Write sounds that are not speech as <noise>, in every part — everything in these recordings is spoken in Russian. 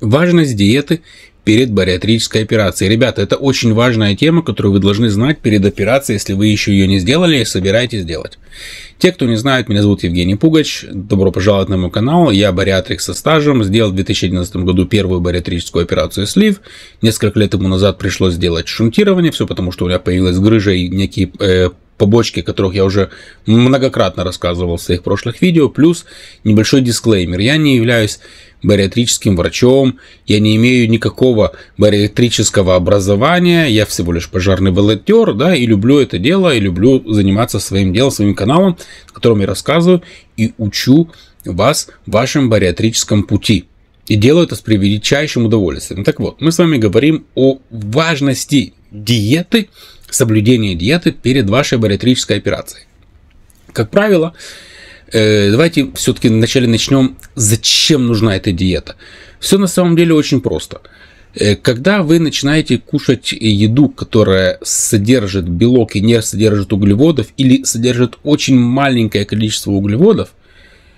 Важность диеты перед бариатрической операцией. Ребята, это очень важная тема, которую вы должны знать перед операцией, если вы еще ее не сделали и собираетесь сделать. Те, кто не знает, меня зовут Евгений Пугач. Добро пожаловать на мой канал. Я бариатрик со стажем. Сделал в 2011 году первую бариатрическую операцию слив. Несколько лет тому назад пришлось сделать шунтирование. Все потому, что у меня появилась грыжа и некие э, побочки, о которых я уже многократно рассказывал в своих прошлых видео, плюс небольшой дисклеймер. Я не являюсь бариатрическим врачом, я не имею никакого бариатрического образования, я всего лишь пожарный волонтер, да, и люблю это дело, и люблю заниматься своим делом, своим каналом, в котором я рассказываю и учу вас в вашем бариатрическом пути. И делаю это с превеличайшим удовольствием. Так вот, мы с вами говорим о важности диеты, соблюдения диеты перед вашей бариатрической операцией. Как правило, Э, давайте все-таки вначале начнем, зачем нужна эта диета. Все на самом деле очень просто. Э, когда вы начинаете кушать еду, которая содержит белок и не содержит углеводов, или содержит очень маленькое количество углеводов,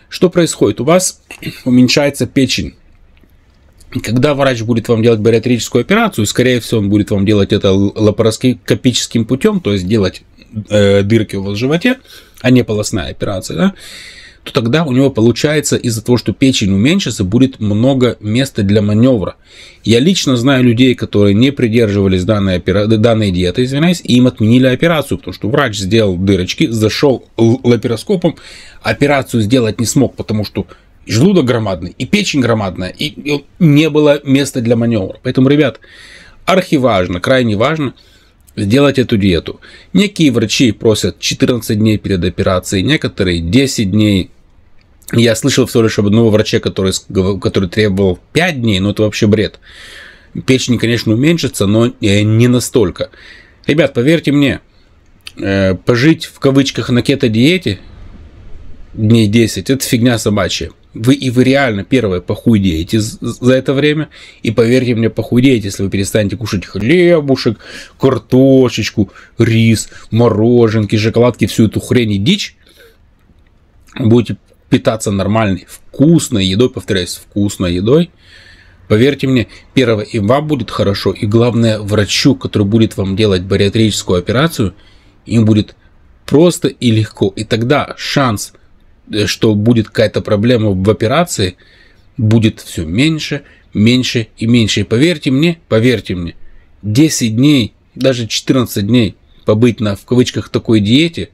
что происходит? У вас <clears throat> уменьшается печень. Когда врач будет вам делать бариатрическую операцию, скорее всего, он будет вам делать это лапароскопическим путем, то есть делать э, дырки у вас в животе, а не полостная операция, да, то тогда у него получается из-за того, что печень уменьшится, будет много места для маневра. Я лично знаю людей, которые не придерживались данной, опера... данной диеты, извиняюсь, и им отменили операцию, потому что врач сделал дырочки, зашел лапароскопом, операцию сделать не смог, потому что желудок громадный, и печень громадная, и не было места для маневра. Поэтому, ребят, архиважно, крайне важно – сделать эту диету. Некие врачи просят 14 дней перед операцией, некоторые 10 дней. Я слышал всего лишь об одного врача, который, который требовал 5 дней, но это вообще бред. Печень, конечно, уменьшится, но не настолько. Ребят, поверьте мне, э, пожить в кавычках на кето-диете дней 10, это фигня собачья вы и вы реально первое похудеете за это время. И поверьте мне, похудеете, если вы перестанете кушать хлебушек, картошечку, рис, мороженки, шоколадки, всю эту хрень и дичь. Будете питаться нормальной, вкусной едой, повторяюсь, вкусной едой. Поверьте мне, первое, и вам будет хорошо, и главное, врачу, который будет вам делать бариатрическую операцию, им будет просто и легко. И тогда шанс – Э, что будет какая-то проблема в операции, будет все меньше, меньше и меньше. И поверьте мне, поверьте мне, 10 дней, даже 14 дней побыть на, в кавычках, такой диете,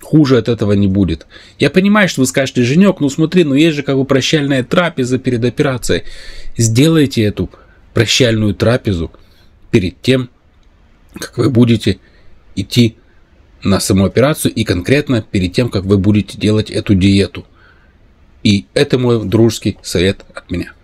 хуже от этого не будет. Я понимаю, что вы скажете, Женек, ну смотри, ну есть же как бы прощальная трапеза перед операцией. Сделайте эту прощальную трапезу перед тем, как вы будете идти на саму операцию и конкретно перед тем, как вы будете делать эту диету. И это мой дружеский совет от меня.